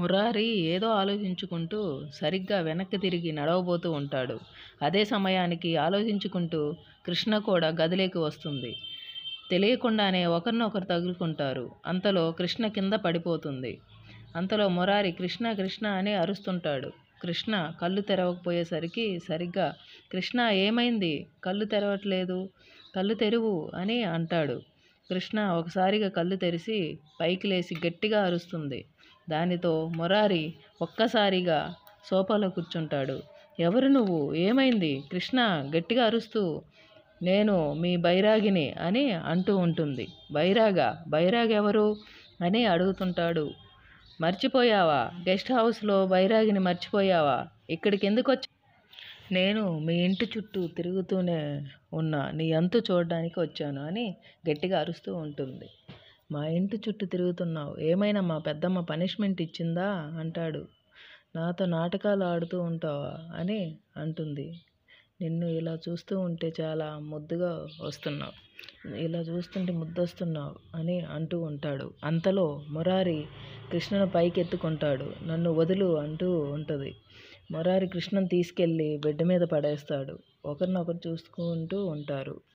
మురారి ఏదో ఆలోచించుకుంటూ సరిగ్గా వెనక్కి తిరిగి నడవబోతూ ఉంటాడు అదే సమయానికి ఆలోచించుకుంటూ కృష్ణ కూడా గదిలోకి వస్తుంది తెలియకుండానే ఒకరినొకరు తగులుకుంటారు అంతలో కృష్ణ కింద పడిపోతుంది అంతలో మురారి కృష్ణ కృష్ణ అని అరుస్తుంటాడు కృష్ణ కళ్ళు తెరవకపోయేసరికి సరిగ్గా కృష్ణ ఏమైంది కళ్ళు తెరవట్లేదు కళ్ళు తెరువు అని అంటాడు కృష్ణ ఒకసారిగా కళ్ళు తెరిచి పైకి లేచి గట్టిగా అరుస్తుంది దానితో మురారి ఒక్కసారిగా సోఫాలో కూర్చుంటాడు ఎవరు నువ్వు ఏమైంది కృష్ణ గట్టిగా అరుస్తూ నేను మీ బైరాగిని అని అంటూ ఉంటుంది బైరాగ బైరాగ్ ఎవరు అని అడుగుతుంటాడు మర్చిపోయావా గెస్ట్ హౌస్లో బైరాగిని మర్చిపోయావా ఇక్కడికి ఎందుకు వచ్చి నేను మీ ఇంటి చుట్టూ తిరుగుతూనే ఉన్నా నీ అంతు చూడడానికి వచ్చాను అని గట్టిగా అరుస్తూ ఉంటుంది మా ఇంటి చుట్టూ తిరుగుతున్నావు ఏమైనా మా పెద్దమ్మ పనిష్మెంట్ ఇచ్చిందా అంటాడు నాతో నాటకాలు ఆడుతూ ఉంటావా అని అంటుంది నిన్ను ఇలా చూస్తూ ఉంటే చాలా ముద్దుగా వస్తున్నావు ఇలా చూస్తుంటే ముద్దొస్తున్నావు అని అంటూ ఉంటాడు అంతలో మురారి కృష్ణను పైకెత్తుకుంటాడు నన్ను వదులు అంటూ ఉంటుంది మురారి కృష్ణను తీసుకెళ్ళి బెడ్ మీద పడేస్తాడు ఒకరినొకరు చూసుకుంటూ ఉంటారు